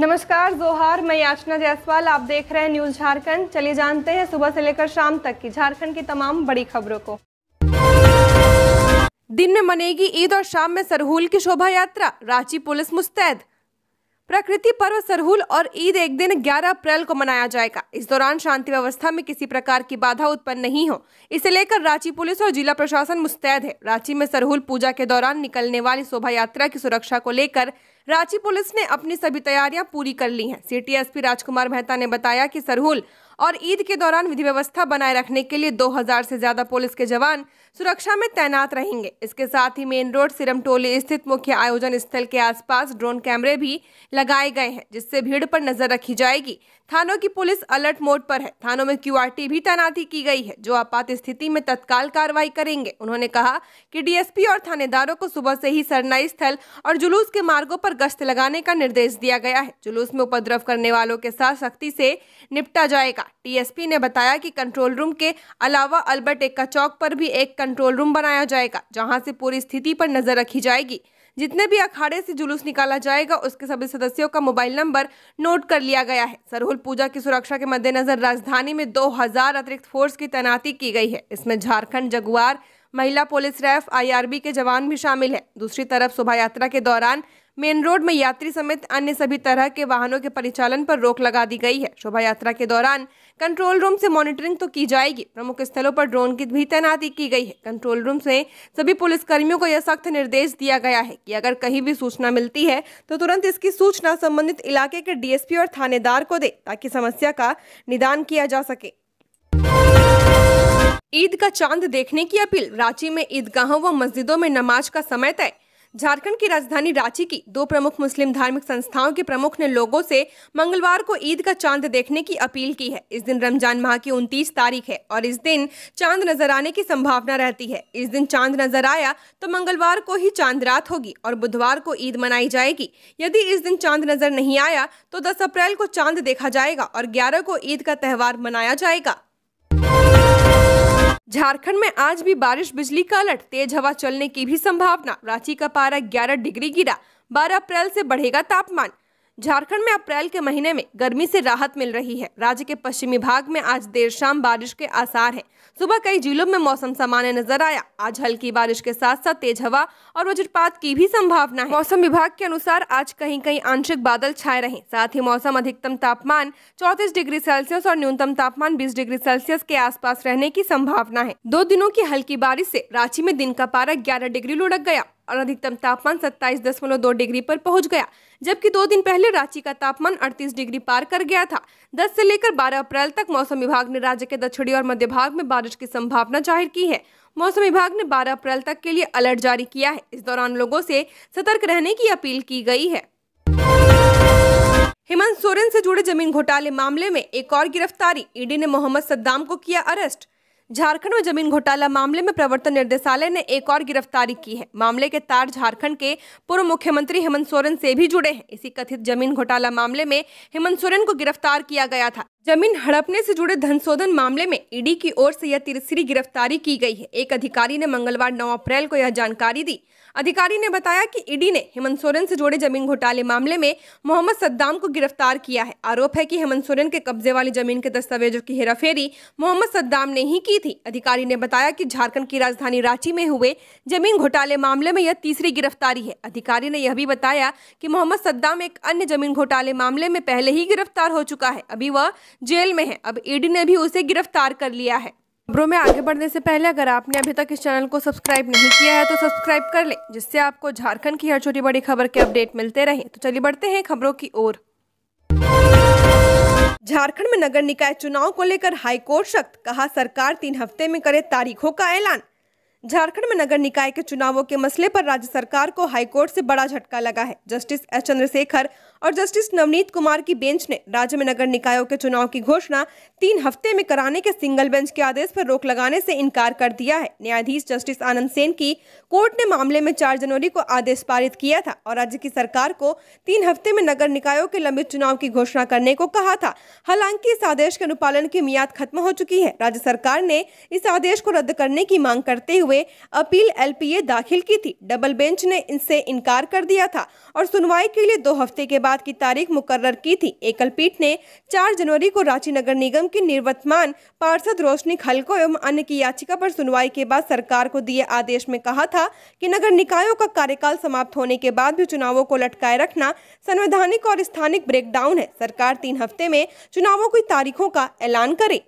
नमस्कार जोहार मैं याचना जायसवाल आप देख रहे हैं न्यूज झारखंड चलिए जानते हैं सुबह से लेकर शाम तक की झारखंड की तमाम बड़ी खबरों को दिन में मनेगी ईद और शाम में सरहुल की शोभा यात्रा रांची पुलिस मुस्तैद प्रकृति पर्व सरहुल और ईद एक दिन 11 अप्रैल को मनाया जाएगा इस दौरान शांति व्यवस्था में किसी प्रकार की बाधा उत्पन्न नहीं हो इसे लेकर रांची पुलिस और जिला प्रशासन मुस्तैद है रांची में सरहुल पूजा के दौरान निकलने वाली शोभा यात्रा की सुरक्षा को लेकर रांची पुलिस ने अपनी सभी तैयारियां पूरी कर ली हैं सिटी एसपी राजकुमार मेहता ने बताया कि सरहुल और ईद के दौरान विधि व्यवस्था बनाए रखने के लिए 2000 से ज्यादा पुलिस के जवान सुरक्षा में तैनात रहेंगे इसके साथ ही मेन रोड सिरम टोली स्थित मुख्य आयोजन स्थल के आसपास ड्रोन कैमरे भी लगाए गए हैं जिससे भीड़ पर नजर रखी जाएगी थानों की पुलिस अलर्ट मोड पर है थानों में क्यू भी तैनाती की गई है जो आपात स्थिति में तत्काल कार्रवाई करेंगे उन्होंने कहा कि डीएसपी और थानेदारों को सुबह से ही सरनाई स्थल और जुलूस के मार्गों पर गश्त लगाने का निर्देश दिया गया है जुलूस में उपद्रव करने वालों के साथ सख्ती से निपटा जाएगा टीएसपी ने बताया की कंट्रोल रूम के अलावा अल्बर्ट एक्का चौक पर भी एक कंट्रोल रूम बनाया जाएगा जहाँ से पूरी स्थिति पर नजर रखी जाएगी जितने भी अखाड़े से जुलूस निकाला जाएगा उसके सभी सदस्यों का मोबाइल नंबर नोट कर लिया गया है सरहुल पूजा की सुरक्षा के मद्देनजर राजधानी में 2000 अतिरिक्त फोर्स की तैनाती की गई है इसमें झारखंड जगुआर महिला पुलिस रैफ आईआरबी के जवान भी शामिल है दूसरी तरफ शोभा यात्रा के दौरान मेन रोड में यात्री समेत अन्य सभी तरह के वाहनों के परिचालन पर रोक लगा दी गई है शोभा यात्रा के दौरान कंट्रोल रूम से मॉनिटरिंग तो की जाएगी प्रमुख स्थलों पर ड्रोन की भी तैनाती की गई है कंट्रोल रूम से सभी पुलिसकर्मियों को यह सख्त निर्देश दिया गया है कि अगर कहीं भी सूचना मिलती है तो तुरंत इसकी सूचना संबंधित इलाके के डीएसपी और थानेदार को दे ताकि समस्या का निदान किया जा सके ईद का चांद देखने की अपील रांची में ईदगाहों व मस्जिदों में नमाज का समय तय झारखंड की राजधानी रांची की दो प्रमुख मुस्लिम धार्मिक संस्थाओं के प्रमुख ने लोगों से मंगलवार को ईद का चांद देखने की अपील की है इस दिन रमजान माह की उनतीस तारीख है और इस दिन चांद नजर आने की संभावना रहती है इस दिन चांद नजर आया तो मंगलवार को ही चांद रात होगी और बुधवार को ईद मनाई जाएगी यदि इस दिन चांद नजर नहीं आया तो दस अप्रैल को चांद देखा जाएगा और ग्यारह को ईद का त्यौहार मनाया जाएगा झारखंड में आज भी बारिश बिजली का अलर्ट तेज हवा चलने की भी संभावना रांची का पारा 11 डिग्री गिरा 12 अप्रैल से बढ़ेगा तापमान झारखंड में अप्रैल के महीने में गर्मी से राहत मिल रही है राज्य के पश्चिमी भाग में आज देर शाम बारिश के आसार हैं। सुबह कई जिलों में मौसम सामान्य नजर आया आज हल्की बारिश के साथ साथ तेज हवा और वज्रपात की भी संभावना है मौसम विभाग के अनुसार आज कहीं कहीं आंशिक बादल छाए रहे साथ ही मौसम अधिकतम तापमान चौतीस डिग्री सेल्सियस और न्यूनतम तापमान बीस डिग्री सेल्सियस के आस रहने की संभावना है दो दिनों की हल्की बारिश ऐसी रांची में दिन का पारा ग्यारह डिग्री लुढ़क गया और अधिकतम तापमान सत्ताईस दशमलव दो डिग्री पर पहुंच गया जबकि दो दिन पहले रांची का तापमान 38 डिग्री पार कर गया था 10 से लेकर 12 अप्रैल तक मौसम विभाग ने राज्य के दक्षिणी और मध्य भाग में बारिश की संभावना जाहिर की है मौसम विभाग ने 12 अप्रैल तक के लिए अलर्ट जारी किया है इस दौरान लोगों से सतर्क रहने की अपील की गई है हेमंत सोरेन से जुड़े जमीन घोटाले मामले में एक और गिरफ्तारी ईडी ने मोहम्मद सद्दाम को किया अरेस्ट झारखंड में जमीन घोटाला मामले में प्रवर्तन निर्देशालय ने एक और गिरफ्तारी की है मामले के तार झारखंड के पूर्व मुख्यमंत्री हेमंत सोरेन से भी जुड़े हैं इसी कथित जमीन घोटाला मामले में हेमंत सोरेन को गिरफ्तार किया गया था जमीन हड़पने से जुड़े धन शोधन मामले में ईडी की ओर से यह तीसरी गिरफ्तारी की गई है एक अधिकारी ने मंगलवार नौ अप्रैल को यह जानकारी दी अधिकारी ने बताया कि ईडी ने हेमंत सोरेन से जुड़े जमीन घोटाले मामले में मोहम्मद सद्दाम को गिरफ्तार किया है आरोप है कि हेमंत सोरेन के कब्जे वाली जमीन के दस्तावेजों की हेराफेरी मोहम्मद सद्दाम ने ही की थी अधिकारी ने बताया कि झारखंड की राजधानी रांची में हुए जमीन घोटाले मामले में यह तीसरी गिरफ्तारी है अधिकारी ने यह भी बताया की मोहम्मद सद्दाम एक अन्य जमीन घोटाले मामले में पहले ही गिरफ्तार हो चुका है अभी वह जेल में है अब ईडी ने भी उसे गिरफ्तार कर लिया है खबरों में आगे बढ़ने से पहले अगर आपने अभी तक इस चैनल को सब्सक्राइब नहीं किया है तो सब्सक्राइब कर लें जिससे आपको झारखंड की हर छोटी बड़ी खबर के अपडेट मिलते रहें तो चलिए बढ़ते हैं खबरों की ओर झारखंड में नगर निकाय चुनाव को लेकर हाईकोर्ट सख्त कहा सरकार तीन हफ्ते में करे तारीखों का ऐलान झारखंड में नगर निकाय के चुनावों के मसले पर राज्य सरकार को हाईकोर्ट से बड़ा झटका लगा है जस्टिस एस चंद्रशेखर और जस्टिस नवनीत कुमार की बेंच ने राज्य में नगर निकायों के चुनाव की घोषणा तीन हफ्ते में कराने के सिंगल बेंच के आदेश पर रोक लगाने से इनकार कर दिया है न्यायाधीश जस्टिस आनंद सेन की कोर्ट ने मामले में चार जनवरी को आदेश पारित किया था और राज्य की सरकार को तीन हफ्ते में नगर निकायों के लंबित चुनाव की घोषणा करने को कहा था हालांकि इस आदेश के अनुपालन की मियाद खत्म हो चुकी है राज्य सरकार ने इस आदेश को रद्द करने की मांग करते हुए हुए अपील एलपीए दाखिल की थी डबल बेंच ने इनसे इनकार कर दिया था और सुनवाई के लिए दो हफ्ते के बाद की तारीख मुकर्र की थी एकल पीठ ने 4 जनवरी को रांची नगर निगम के निर्वर्तमान पार्षद रोशनी खलको एवं अन्य की याचिका पर सुनवाई के बाद सरकार को दिए आदेश में कहा था कि नगर निकायों का कार्यकाल समाप्त होने के बाद भी चुनावों को लटकाए रखना संवैधानिक और स्थानिक ब्रेकडाउन है सरकार तीन हफ्ते में चुनावों की तारीखों का ऐलान करे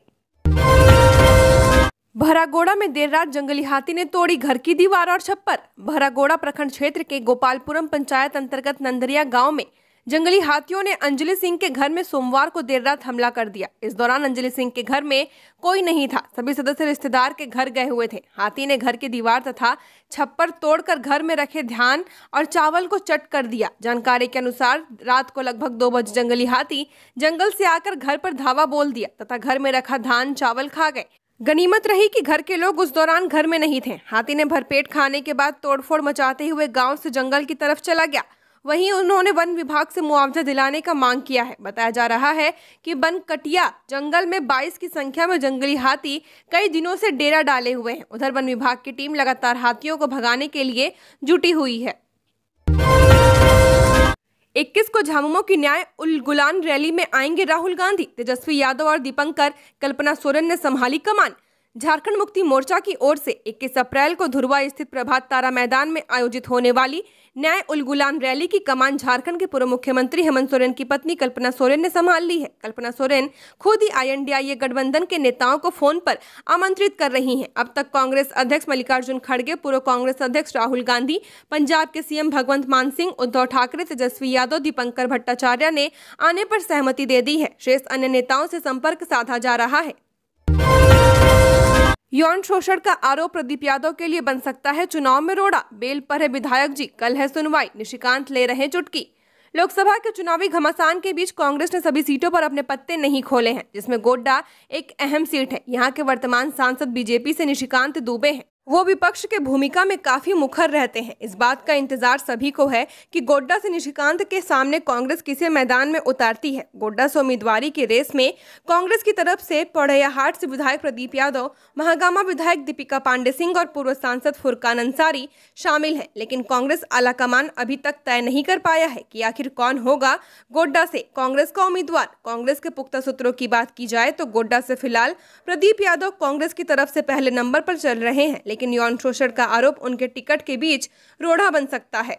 भरागोड़ा में देर रात जंगली हाथी ने तोड़ी घर की दीवार और छप्पर भरागोड़ा प्रखंड क्षेत्र के गोपालपुरम पंचायत अंतर्गत नंदरिया गांव में जंगली हाथियों ने अंजलि सिंह के घर में सोमवार को देर रात हमला कर दिया इस दौरान अंजलि सिंह के घर में कोई नहीं था सभी सदस्य रिश्तेदार के घर गए हुए थे हाथी ने घर की दीवार तथा छप्पर तोड़कर घर में रखे ध्यान और चावल को चट कर दिया जानकारी के अनुसार रात को लगभग दो बजे जंगली हाथी जंगल से आकर घर पर धावा बोल दिया तथा घर में रखा धान चावल खा गए गनीमत रही कि घर के लोग उस दौरान घर में नहीं थे हाथी ने भरपेट खाने के बाद तोड़फोड़ मचाते हुए गांव से जंगल की तरफ चला गया वहीं उन्होंने वन विभाग से मुआवजा दिलाने का मांग किया है बताया जा रहा है कि वन कटिया जंगल में 22 की संख्या में जंगली हाथी कई दिनों से डेरा डाले हुए हैं उधर वन विभाग की टीम लगातार हाथियों को भगाने के लिए जुटी हुई है इक्कीस को झामुमो की न्याय उलगुलान रैली में आएंगे राहुल गांधी तेजस्वी यादव और दीपंकर कल्पना सोरेन ने संभाली कमान झारखंड मुक्ति मोर्चा की ओर से 21 अप्रैल को धुरवा स्थित प्रभात तारा मैदान में आयोजित होने वाली न्याय उल गुलाम रैली की कमान झारखंड के पूर्व मुख्यमंत्री हेमंत सोरेन की पत्नी कल्पना सोरेन ने संभाल ली है कल्पना सोरेन खुद ही आईएनडीआईए गठबंधन के नेताओं को फोन पर आमंत्रित कर रही हैं अब तक कांग्रेस अध्यक्ष मल्लिकार्जुन खड़गे पूर्व कांग्रेस अध्यक्ष राहुल गांधी पंजाब के सीएम भगवंत मान सिंह उद्धव ठाकरे तेजस्वी यादव दीपंकर भट्टाचार्य ने आने पर सहमति दे दी है शेष अन्य नेताओं से संपर्क साधा जा रहा है यौन शोषण का आरोप प्रदीप यादव के लिए बन सकता है चुनाव में रोड़ा बेल पर है विधायक जी कल है सुनवाई निशिकांत ले रहे चुटकी लोकसभा के चुनावी घमासान के बीच कांग्रेस ने सभी सीटों पर अपने पत्ते नहीं खोले हैं जिसमें गोड्डा एक अहम सीट है यहाँ के वर्तमान सांसद बीजेपी से निशिकांत दुबे हैं वो विपक्ष के भूमिका में काफी मुखर रहते हैं इस बात का इंतजार सभी को है कि गोड्डा से निशिकांत के सामने कांग्रेस किसे मैदान में उतारती है गोड्डा से उम्मीदवारी की रेस में कांग्रेस की तरफ से पौड़ैयाहाट से विधायक प्रदीप यादव महागामा विधायक दीपिका पांडे सिंह और पूर्व सांसद फुरकान अंसारी शामिल है लेकिन कांग्रेस आलाकमान अभी तक तय नहीं कर पाया है की आखिर कौन होगा गोड्डा से कांग्रेस का उम्मीदवार कांग्रेस के पुख्ता सूत्रों की बात की जाए तो गोड्डा से फिलहाल प्रदीप यादव कांग्रेस की तरफ से पहले नंबर पर चल रहे हैं लेकिन यौन शोषण का आरोप उनके टिकट के बीच रोड़ा बन सकता है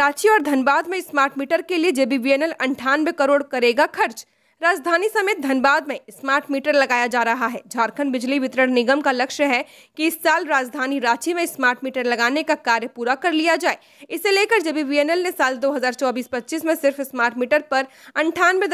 रांची और धनबाद में स्मार्ट मीटर के लिए जेबीवीएनएल अंठानवे करोड़ करेगा खर्च राजधानी समेत धनबाद में स्मार्ट मीटर लगाया जा रहा है झारखंड बिजली वितरण निगम का लक्ष्य है कि इस साल राजधानी रांची में स्मार्ट मीटर लगाने का कार्य पूरा कर लिया जाए इसे लेकर जब वीएनएल ने साल 2024-25 में सिर्फ स्मार्ट मीटर पर अंठानवे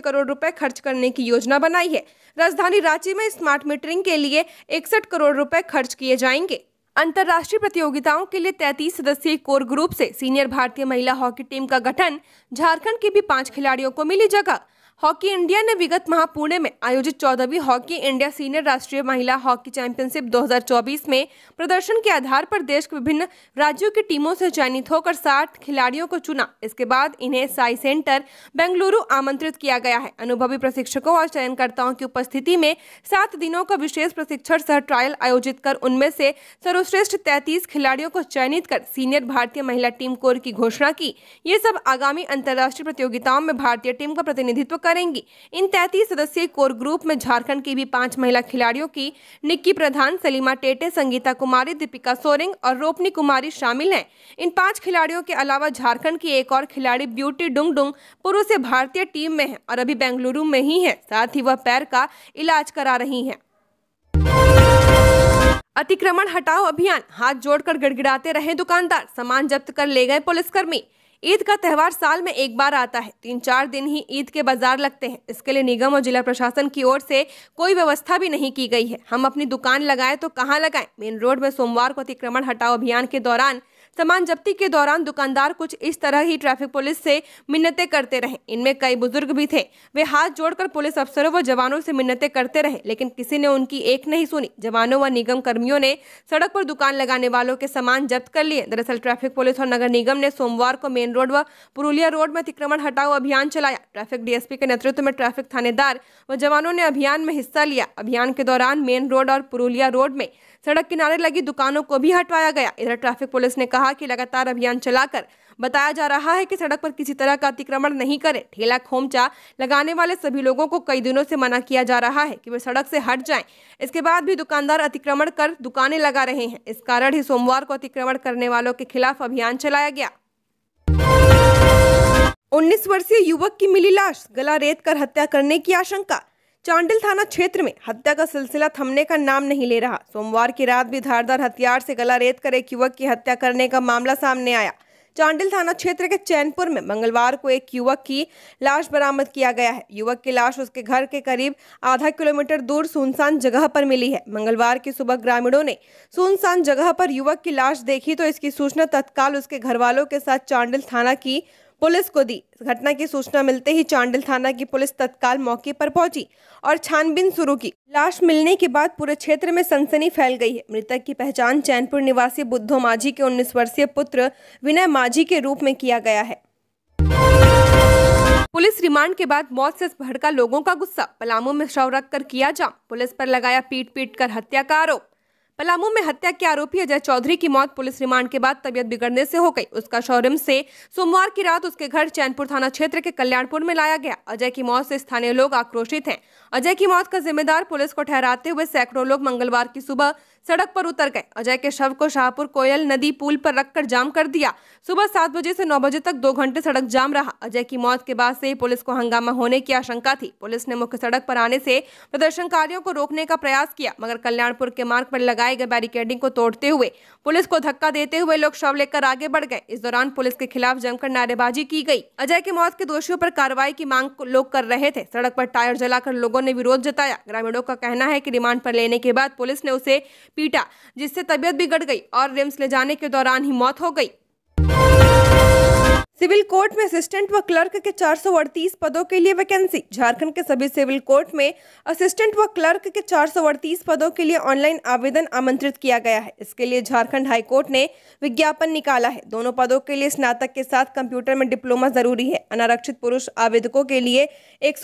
करोड़ रुपए खर्च करने की योजना बनाई है राजधानी रांची में स्मार्ट मीटरिंग के लिए इकसठ करोड़ रुपए खर्च किए जाएंगे अंतर्राष्ट्रीय प्रतियोगिताओं के लिए 33 सदस्यीय कोर ग्रुप से सीनियर भारतीय महिला हॉकी टीम का गठन झारखंड की भी पांच खिलाड़ियों को मिली जगह हॉकी इंडिया ने विगत माह पुणे में आयोजित चौदहवीं हॉकी इंडिया सीनियर राष्ट्रीय महिला हॉकी चैंपियनशिप 2024 में प्रदर्शन के आधार पर देश के विभिन्न राज्यों की टीमों से चयनित होकर साठ खिलाड़ियों को चुना इसके बाद इन्हें साई सेंटर बेंगलुरु आमंत्रित किया गया है अनुभवी प्रशिक्षकों और चयनकर्ताओं की उपस्थिति में सात दिनों का विशेष प्रशिक्षण सह ट्रायल आयोजित कर उनमें से सर्वश्रेष्ठ तैतीस खिलाड़ियों को चयनित कर सीनियर भारतीय महिला टीम कोर की घोषणा की ये सब आगामी अंतर्राष्ट्रीय प्रतियोगिताओं में भारतीय टीम का प्रतिनिधित्व कर करेंगी इन तैतीस सदस्यीय कोर ग्रुप में झारखंड की भी पांच महिला खिलाड़ियों की निक्की प्रधान सलीमा टेटे संगीता कुमारी दीपिका सोरेंग और रोपनी कुमारी शामिल हैं इन पांच खिलाड़ियों के अलावा झारखंड की एक और खिलाड़ी ब्यूटी डुंग डुंग पूर्व से भारतीय टीम में है और अभी बेंगलुरु में ही है साथ ही वह पैर का इलाज करा रही है अतिक्रमण हटाओ अभियान हाथ जोड़कर गड़गड़ाते रहे दुकानदार सामान जब्त कर ले गए पुलिसकर्मी ईद का त्यौहार साल में एक बार आता है तीन चार दिन ही ईद के बाजार लगते हैं इसके लिए निगम और जिला प्रशासन की ओर से कोई व्यवस्था भी नहीं की गई है हम अपनी दुकान लगाए तो कहाँ लगाए मेन रोड में सोमवार को अतिक्रमण हटाओ अभियान के दौरान सामान जब्ती के दौरान दुकानदार कुछ इस तरह ही ट्रैफिक पुलिस से मिन्नतें करते रहे इनमें कई बुजुर्ग भी थे वे हाथ जोड़कर पुलिस अफसरों व जवानों से मिन्नतें करते रहे लेकिन किसी ने उनकी एक नहीं सुनी जवानों व निगम कर्मियों ने सड़क पर दुकान लगाने वालों के सामान जब्त कर लिए दरअसल ट्रैफिक पुलिस और नगर निगम ने सोमवार को मेन रोड व पुरुलिया रोड में अतिक्रमण हटाओ अभियान चलाया ट्रैफिक डीएसपी के नेतृत्व में ट्रैफिक थानेदार व जवानों ने अभियान में हिस्सा लिया अभियान के दौरान मेन रोड और पुरुलिया रोड में सड़क किनारे लगी दुकानों को भी हटवाया गया इधर ट्रैफिक पुलिस ने कहा कि लगातार अभियान चलाकर बताया जा रहा है कि सड़क पर किसी तरह का अतिक्रमण नहीं करे ठेला खोमचा लगाने वाले सभी लोगों को कई दिनों से मना किया जा रहा है कि वे सड़क से हट जाएं इसके बाद भी दुकानदार अतिक्रमण कर दुकानें लगा रहे हैं इस कारण ही सोमवार को अतिक्रमण करने वालों के खिलाफ अभियान चलाया गया 19 वर्षीय युवक की मिली लाश गला रेत कर हत्या करने की आशंका चांडिल थाना क्षेत्र में हत्या का सिलसिला थमने का नाम नहीं ले रहा सोमवार की रात भी धारदार हथियार से गला रेत कर एक युवक की हत्या करने का मामला सामने आया चांडिल थाना क्षेत्र के चैनपुर में मंगलवार को एक युवक की लाश बरामद किया गया है युवक की लाश उसके घर के करीब आधा किलोमीटर दूर सुनसान जगह पर मिली है मंगलवार की सुबह ग्रामीणों ने सुनसान जगह पर युवक की लाश देखी तो इसकी सूचना तत्काल उसके घर वालों के साथ चांडिल थाना की पुलिस को दी घटना की सूचना मिलते ही चांडिल थाना की पुलिस तत्काल मौके पर पहुंची और छानबीन शुरू की लाश मिलने के बाद पूरे क्षेत्र में सनसनी फैल गई है मृतक की पहचान चैनपुर निवासी बुद्धो माझी के उन्नीस वर्षीय पुत्र विनय माझी के रूप में किया गया है पुलिस रिमांड के बाद मौत से भड़का लोगों का गुस्सा पलामू में शव रख कर किया जाम पुलिस पर लगाया पीट पीट कर हत्या का आरोप पलामू में हत्या के आरोपी अजय चौधरी की मौत पुलिस रिमांड के बाद तबियत बिगड़ने से हो गई उसका शोरूम से सोमवार की रात उसके घर चैनपुर थाना क्षेत्र के कल्याणपुर में लाया गया अजय की मौत से स्थानीय लोग आक्रोशित हैं अजय की मौत का जिम्मेदार पुलिस को ठहराते हुए सैकड़ों लोग मंगलवार की सुबह सड़क पर उतर गए अजय के शव को शाहपुर कोयल नदी पुल पर रखकर जाम कर दिया सुबह सात बजे से नौ बजे तक दो घंटे सड़क जाम रहा अजय की मौत के बाद से पुलिस को हंगामा होने की आशंका थी पुलिस ने मुख्य सड़क पर आने से प्रदर्शनकारियों को रोकने का प्रयास किया मगर कल्याणपुर के मार्ग पर लगाए गए बैरिकेडिंग को तोड़ते हुए पुलिस को धक्का देते हुए लोग शव लेकर आगे बढ़ गए इस दौरान पुलिस के खिलाफ जमकर नारेबाजी की गयी अजय की मौत के दोषियों आरोप कार्रवाई की मांग लोग कर रहे थे सड़क आरोप टायर जलाकर लोगों ने विरोध जताया ग्रामीणों का कहना है की रिमांड आरोप लेने के बाद पुलिस ने उसे पीटा जिससे तबियत बिगड़ गई और रिम्स ले जाने के दौरान ही मौत हो गई सिविल कोर्ट में असिस्टेंट व क्लर्क के चार पदों के लिए वैकेंसी झारखंड के सभी सिविल कोर्ट में असिस्टेंट व क्लर्क के चार पदों के लिए ऑनलाइन आवेदन आमंत्रित किया गया है इसके लिए झारखंड हाईकोर्ट ने विज्ञापन निकाला है दोनों पदों के लिए स्नातक के साथ कंप्यूटर में डिप्लोमा जरूरी है अनारक्षित पुरुष आवेदकों के लिए एक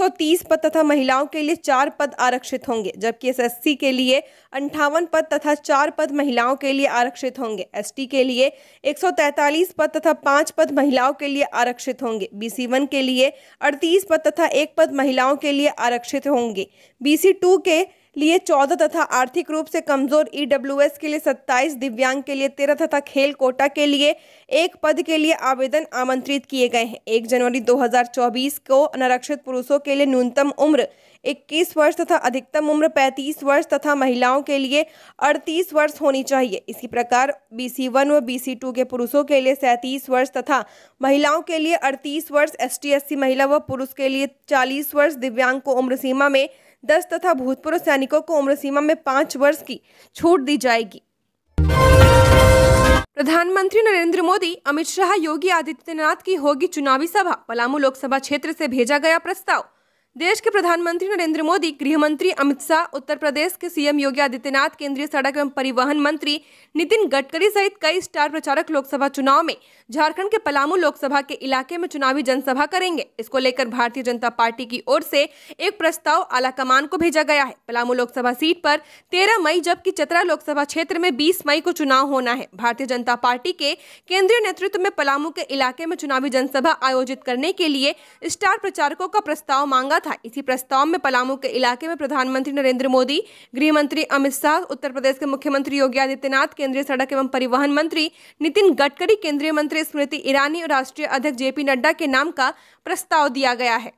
पद तथा महिलाओं के लिए चार पद आरक्षित होंगे जबकि एस के लिए अंठावन पद तथा चार पद महिलाओं के लिए आरक्षित होंगे एसटी के लिए 143 पद तथा पाँच पद महिलाओं के लिए आरक्षित होंगे बीसी वन के लिए 38 पद तथा एक पद महिलाओं के लिए आरक्षित होंगे बीसी टू के लिए चौदह तथा आर्थिक रूप से कमजोर ईडब्ल्यूएस के लिए सत्ताईस दिव्यांग के लिए तेरह तथा खेल कोटा के लिए एक पद के लिए आवेदन आमंत्रित किए गए हैं एक जनवरी 2024 को अनारक्षित पुरुषों के लिए न्यूनतम उम्र 21 वर्ष तथा अधिकतम उम्र 35 वर्ष तथा महिलाओं के लिए 38 वर्ष होनी चाहिए इसी प्रकार बीसी वन व बीसी टू के पुरुषों के लिए सैंतीस वर्ष तथा महिलाओं के लिए 38 वर्ष एसटी महिला व पुरुष के लिए 40 वर्ष दिव्यांग को उम्र सीमा में दस तथा भूतपूर्व सैनिकों को उम्र सीमा में पाँच वर्ष की छूट दी जाएगी प्रधानमंत्री नरेंद्र मोदी अमित शाह योगी आदित्यनाथ की होगी चुनावी सभा पलामू लोकसभा क्षेत्र से भेजा गया प्रस्ताव देश के प्रधानमंत्री नरेंद्र मोदी गृह मंत्री अमित शाह उत्तर प्रदेश के सीएम योगी आदित्यनाथ केंद्रीय सड़क एवं परिवहन मंत्री नितिन गडकरी सहित कई स्टार प्रचारक लोकसभा चुनाव में झारखंड के पलामू लोकसभा के इलाके में चुनावी जनसभा करेंगे इसको लेकर भारतीय जनता पार्टी की ओर से एक प्रस्ताव आलाकमान को भेजा गया है पलामू लोकसभा सीट पर तेरह मई जबकि चतरा लोकसभा क्षेत्र में बीस मई को चुनाव होना है भारतीय जनता पार्टी के केंद्रीय नेतृत्व में पलामू के इलाके में चुनावी जनसभा आयोजित करने के लिए स्टार प्रचारकों का प्रस्ताव मांगा था था इसी प्रस्ताव में पलामू के इलाके में प्रधानमंत्री नरेंद्र मोदी गृह मंत्री अमित शाह उत्तर प्रदेश के मुख्यमंत्री योगी आदित्यनाथ केंद्रीय सड़क एवं परिवहन मंत्री नितिन गडकरी केंद्रीय मंत्री स्मृति ईरानी और राष्ट्रीय अध्यक्ष जेपी नड्डा के नाम का प्रस्ताव दिया गया है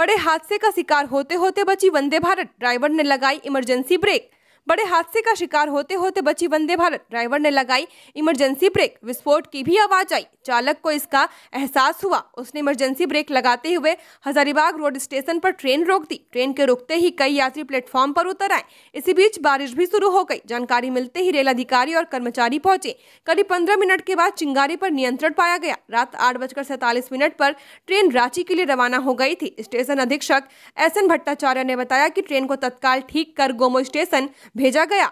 बड़े हादसे का शिकार होते होते बची वंदे भारत ड्राइवर ने लगाई इमरजेंसी ब्रेक बड़े हादसे का शिकार होते होते बची वंदे भारत ड्राइवर ने लगाई इमरजेंसी ब्रेक विस्फोट की भी आवाज आई चालक को इसका एहसास हुआ उसने इमरजेंसी ब्रेक लगाते हुए हजारीबाग रोड स्टेशन पर ट्रेन रोक दी ट्रेन के रुकते ही कई यात्री प्लेटफॉर्म पर उतर आए इसी बीच बारिश भी शुरू हो गई जानकारी मिलते ही रेल अधिकारी और कर्मचारी पहुंचे करीब पंद्रह मिनट के बाद चिंगारी पर नियंत्रण पाया गया रात आठ बजकर सैतालीस मिनट पर ट्रेन रांची के लिए रवाना हो गई थी स्टेशन अधीक्षक एस एन भट्टाचार्य ने बताया की ट्रेन को तत्काल ठीक कर गोमो स्टेशन भेजा गया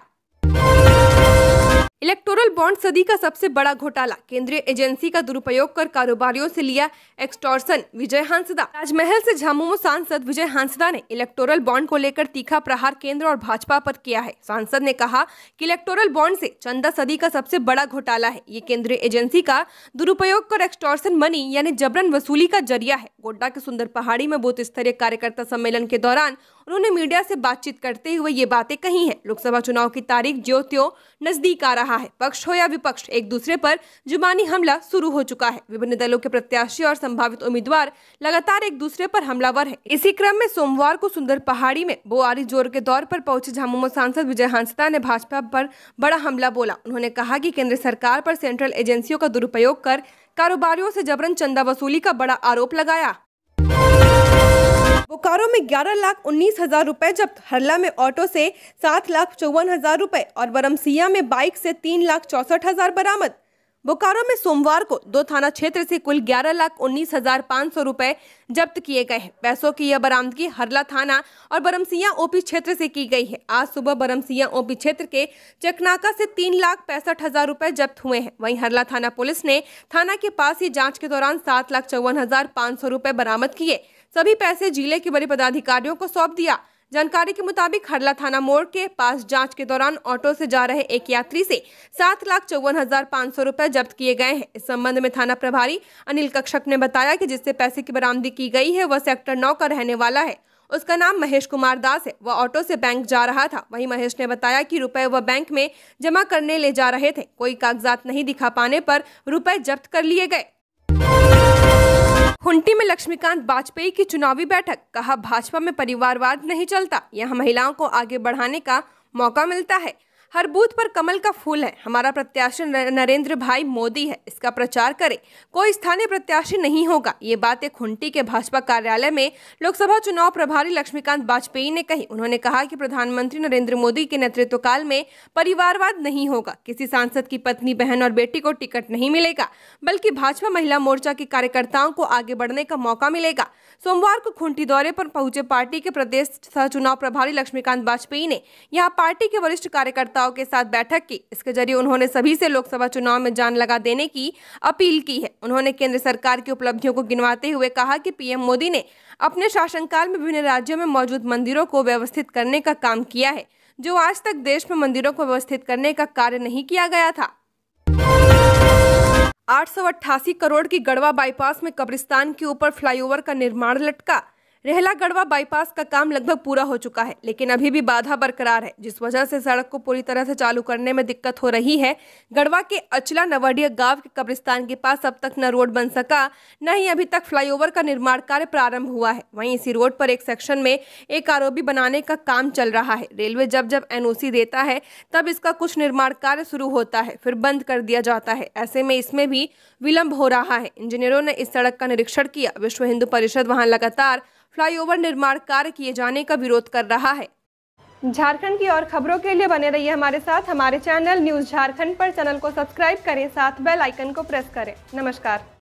इलेक्टोरल बॉन्ड सदी का सबसे बड़ा घोटाला केंद्रीय एजेंसी का दुरुपयोग कर कारोबारियों से लिया एक्सटॉर्सन विजय हांसदा राजमहल से झामुमो सांसद विजय हांसदा ने इलेक्टोरल बॉन्ड को लेकर तीखा प्रहार केंद्र और भाजपा पर किया है सांसद ने कहा कि इलेक्टोरल बॉन्ड से चंदा सदी का सबसे बड़ा घोटाला है ये केंद्रीय एजेंसी का दुरुपयोग कर एक्सटोर्सन मनी यानी जबरन वसूली का जरिया है गोड्डा के सुंदर पहाड़ी में बूथ स्तरीय कार्यकर्ता सम्मेलन के दौरान उन्होंने मीडिया से बातचीत करते हुए ये बातें कही हैं लोकसभा चुनाव की तारीख ज्यो त्यो नजदीक आ रहा है पक्ष हो या विपक्ष एक दूसरे पर जुबानी हमला शुरू हो चुका है विभिन्न दलों के प्रत्याशी और संभावित उम्मीदवार लगातार एक दूसरे पर हमलावर है इसी क्रम में सोमवार को सुंदर पहाड़ी में बोआरी जोर के दौर पर पहुंचे झामुमो सांसद विजय हांसदा ने भाजपा पर बड़ा हमला बोला उन्होंने कहा की केंद्र सरकार पर सेंट्रल एजेंसियों का दुरुपयोग कर कारोबारियों से जबरन चंदा वसूली का बड़ा आरोप लगाया बोकारो में ग्यारह लाख उन्नीस हजार रूपए जब्त हरला में ऑटो से सात लाख चौवन हजार रूपए और बरमसिया में बाइक से तीन लाख चौसठ हजार बरामद बोकारो में सोमवार को दो थाना क्षेत्र से कुल ग्यारह लाख उन्नीस हजार पाँच सौ रूपए जब्त किए गए हैं पैसों की यह बरामदगी हरला थाना और बरमसिया ओपी क्षेत्र से की गई है आज सुबह बरमसिया ओपी क्षेत्र के चकनाका से तीन लाख पैंसठ हजार रूपए जब्त हुए हैं वहीं हरला थाना पुलिस ने थाना के पास ही जांच के दौरान सात लाख चौवन हजार पाँच सौ रूपए बरामद किए सभी पैसे जिले के बड़े पदाधिकारियों को सौंप दिया जानकारी के मुताबिक हरला थाना मोड़ के पास जांच के दौरान ऑटो से जा रहे एक यात्री से सात लाख चौवन हजार पाँच सौ रूपए जब्त किए गए हैं इस संबंध में थाना प्रभारी अनिल कक्षक ने बताया कि जिससे पैसे की बरामदी की गई है वह सेक्टर नौ का रहने वाला है उसका नाम महेश कुमार दास है वह ऑटो से बैंक जा रहा था वहीं महेश ने बताया कि रुपए वह बैंक में जमा करने ले जा रहे थे कोई कागजात नहीं दिखा पाने पर रुपए जब्त कर लिए गए हुंटी में लक्ष्मीकांत वाजपेयी की चुनावी बैठक कहा भाजपा में परिवारवाद नहीं चलता यहाँ महिलाओं को आगे बढ़ाने का मौका मिलता है हर बूथ पर कमल का फूल है हमारा प्रत्याशी नरेंद्र भाई मोदी है इसका प्रचार करें कोई स्थानीय प्रत्याशी नहीं होगा ये बातें खुंटी के भाजपा कार्यालय में लोकसभा चुनाव प्रभारी लक्ष्मीकांत वाजपेयी ने कही उन्होंने कहा कि प्रधानमंत्री नरेंद्र मोदी के नेतृत्व काल में परिवारवाद नहीं होगा किसी सांसद की पत्नी बहन और बेटी को टिकट नहीं मिलेगा बल्कि भाजपा महिला मोर्चा के कार्यकर्ताओं को आगे बढ़ने का मौका मिलेगा सोमवार को खुंटी दौरे पर पहुंचे पार्टी के प्रदेश सह चुनाव प्रभारी लक्ष्मीकांत वाजपेयी ने यहाँ पार्टी के वरिष्ठ कार्यकर्ता नेताओं के साथ बैठक की इसके जरिए उन्होंने सभी से लोकसभा चुनाव में जान लगा देने की अपील की है उन्होंने केंद्र सरकार की उपलब्धियों को गिनवाते हुए कहा कि पीएम मोदी ने अपने शासनकाल में विभिन्न राज्यों में मौजूद मंदिरों को व्यवस्थित करने का काम किया है जो आज तक देश में मंदिरों को व्यवस्थित करने का कार्य नहीं किया गया था आठ करोड़ की गढ़वा बाईपास में कब्रिस्तान के ऊपर फ्लाईओवर का निर्माण लटका रेहला गढ़वा बाईपास का काम लगभग पूरा हो चुका है लेकिन अभी भी बाधा बरकरार है जिस वजह से सड़क को पूरी तरह से चालू करने में दिक्कत हो रही है गढ़वा के अचला नवडिया गांव के कब्रिस्तान के पास अब तक न रोड बन सका न ही अभी तक फ्लाईओवर का निर्माण कार्य प्रारंभ हुआ है वहीं इसी रोड पर एक सेक्शन में एक आरोपी बनाने का काम चल रहा है रेलवे जब जब एन देता है तब इसका कुछ निर्माण कार्य शुरू होता है फिर बंद कर दिया जाता है ऐसे में इसमें भी विलंब हो रहा है इंजीनियरों ने इस सड़क का निरीक्षण किया विश्व हिंदू परिषद वहां लगातार फ्लाईओवर निर्माण कार्य किए जाने का विरोध कर रहा है झारखंड की और खबरों के लिए बने रहिए हमारे साथ हमारे चैनल न्यूज झारखंड पर चैनल को सब्सक्राइब करें साथ बेल आइकन को प्रेस करें नमस्कार